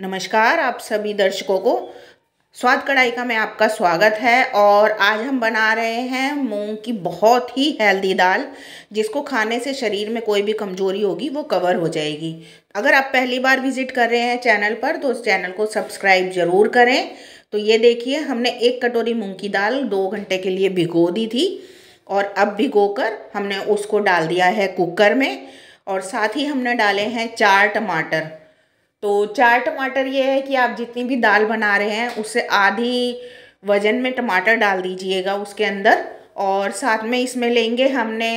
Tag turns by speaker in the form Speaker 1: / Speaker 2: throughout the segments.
Speaker 1: नमस्कार आप सभी दर्शकों को स्वाद कढ़ाई का मैं आपका स्वागत है और आज हम बना रहे हैं मूंग की बहुत ही हेल्दी दाल जिसको खाने से शरीर में कोई भी कमजोरी होगी वो कवर हो जाएगी अगर आप पहली बार विजिट कर रहे हैं चैनल पर तो उस चैनल को सब्सक्राइब ज़रूर करें तो ये देखिए हमने एक कटोरी मूंग की दाल दो घंटे के लिए भिगो दी थी और अब भिगो कर हमने उसको डाल दिया है कुकर में और साथ ही हमने डाले हैं चार टमाटर तो चार टमाटर ये है कि आप जितनी भी दाल बना रहे हैं उससे आधी वजन में टमाटर डाल दीजिएगा उसके अंदर और साथ में इसमें लेंगे हमने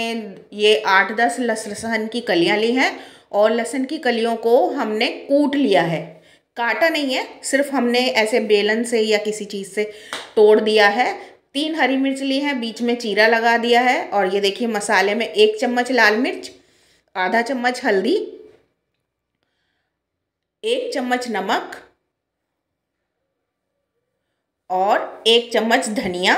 Speaker 1: ये आठ दस लसन की कलियाँ ली हैं और लहसन की कलियों को हमने कूट लिया है काटा नहीं है सिर्फ हमने ऐसे बेलन से या किसी चीज़ से तोड़ दिया है तीन हरी मिर्च ली है बीच में चीरा लगा दिया है और ये देखिए मसाले में एक चम्मच लाल मिर्च आधा चम्मच हल्दी एक चम्मच नमक और एक चम्मच धनिया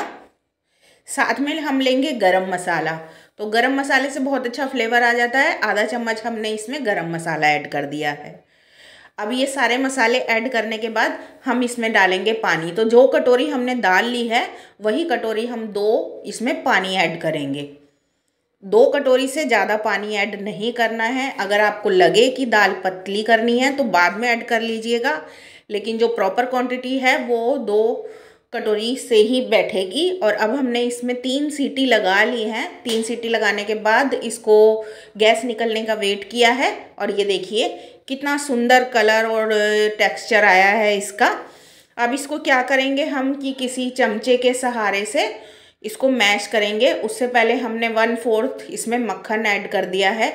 Speaker 1: साथ में हम लेंगे गरम मसाला तो गरम मसाले से बहुत अच्छा फ्लेवर आ जाता है आधा चम्मच हमने इसमें गरम मसाला ऐड कर दिया है अब ये सारे मसाले ऐड करने के बाद हम इसमें डालेंगे पानी तो जो कटोरी हमने दाल ली है वही कटोरी हम दो इसमें पानी ऐड करेंगे दो कटोरी से ज़्यादा पानी ऐड नहीं करना है अगर आपको लगे कि दाल पतली करनी है तो बाद में ऐड कर लीजिएगा लेकिन जो प्रॉपर क्वांटिटी है वो दो कटोरी से ही बैठेगी और अब हमने इसमें तीन सीटी लगा ली है तीन सीटी लगाने के बाद इसको गैस निकलने का वेट किया है और ये देखिए कितना सुंदर कलर और टेक्स्चर आया है इसका अब इसको क्या करेंगे हम कि किसी चमचे के सहारे से इसको मैश करेंगे उससे पहले हमने वन फोर्थ इसमें मक्खन ऐड कर दिया है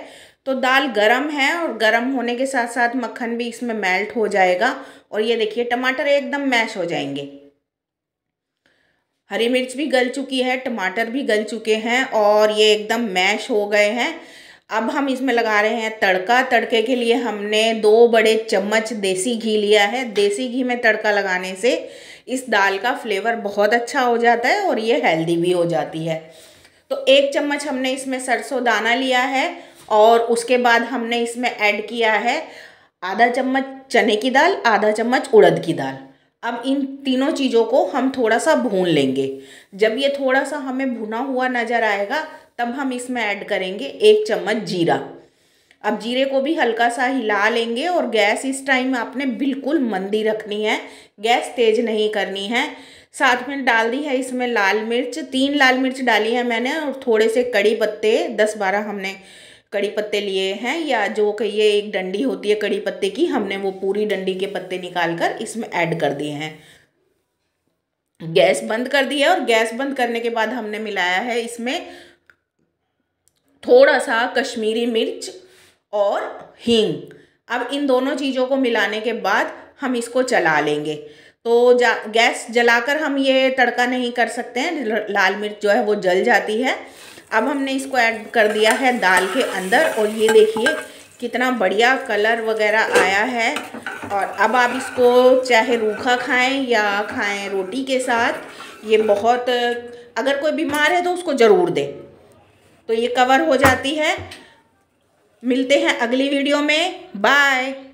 Speaker 1: तो दाल गरम है और गरम होने के साथ साथ मक्खन भी इसमें मेल्ट हो जाएगा और ये देखिए टमाटर एकदम मैश हो जाएंगे हरी मिर्च भी गल चुकी है टमाटर भी गल चुके हैं और ये एकदम मैश हो गए हैं अब हम इसमें लगा रहे हैं तड़का तड़के के लिए हमने दो बड़े चम्मच देसी घी लिया है देसी घी में तड़का लगाने से इस दाल का फ्लेवर बहुत अच्छा हो जाता है और ये हेल्दी भी हो जाती है तो एक चम्मच हमने इसमें सरसों दाना लिया है और उसके बाद हमने इसमें ऐड किया है आधा चम्मच चने की दाल आधा चम्मच उड़द की दाल अब इन तीनों चीज़ों को हम थोड़ा सा भून लेंगे जब ये थोड़ा सा हमें भुना हुआ नज़र आएगा तब हम इसमें ऐड करेंगे एक चम्मच जीरा अब जीरे को भी हल्का सा हिला लेंगे और गैस इस टाइम आपने बिल्कुल मंदी रखनी है गैस तेज़ नहीं करनी है साथ में डाल दी है इसमें लाल मिर्च तीन लाल मिर्च डाली है मैंने और थोड़े से कड़ी पत्ते दस बारह हमने कड़ी पत्ते लिए हैं या जो कहिए एक डंडी होती है कड़ी पत्ते की हमने वो पूरी डंडी के पत्ते निकाल कर इसमें ऐड कर दिए हैं गैस बंद कर दी है और गैस बंद करने के बाद हमने मिलाया है इसमें थोड़ा सा कश्मीरी मिर्च और हींग अब इन दोनों चीज़ों को मिलाने के बाद हम इसको चला लेंगे तो जा गैस जलाकर हम ये तड़का नहीं कर सकते हैं लाल मिर्च जो है वो जल जाती है अब हमने इसको ऐड कर दिया है दाल के अंदर और ये देखिए कितना बढ़िया कलर वगैरह आया है और अब आप इसको चाहे रूखा खाएं या खाएं रोटी के साथ ये बहुत अगर कोई बीमार है तो उसको ज़रूर दें तो ये कवर हो जाती है मिलते हैं अगली वीडियो में बाय